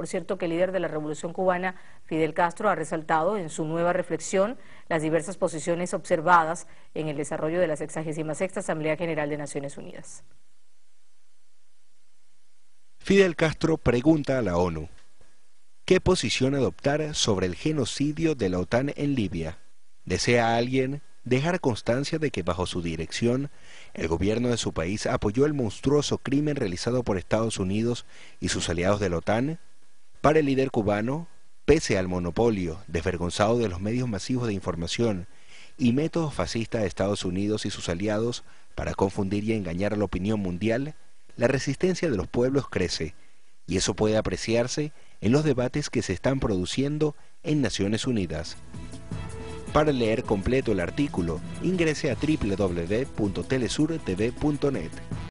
Por cierto que el líder de la Revolución Cubana, Fidel Castro, ha resaltado en su nueva reflexión las diversas posiciones observadas en el desarrollo de la 66 Asamblea General de Naciones Unidas. Fidel Castro pregunta a la ONU, ¿qué posición adoptar sobre el genocidio de la OTAN en Libia? ¿Desea alguien dejar constancia de que bajo su dirección el gobierno de su país apoyó el monstruoso crimen realizado por Estados Unidos y sus aliados de la OTAN? Para el líder cubano, pese al monopolio desvergonzado de los medios masivos de información y métodos fascistas de Estados Unidos y sus aliados para confundir y engañar a la opinión mundial, la resistencia de los pueblos crece, y eso puede apreciarse en los debates que se están produciendo en Naciones Unidas. Para leer completo el artículo, ingrese a www.telesurtv.net.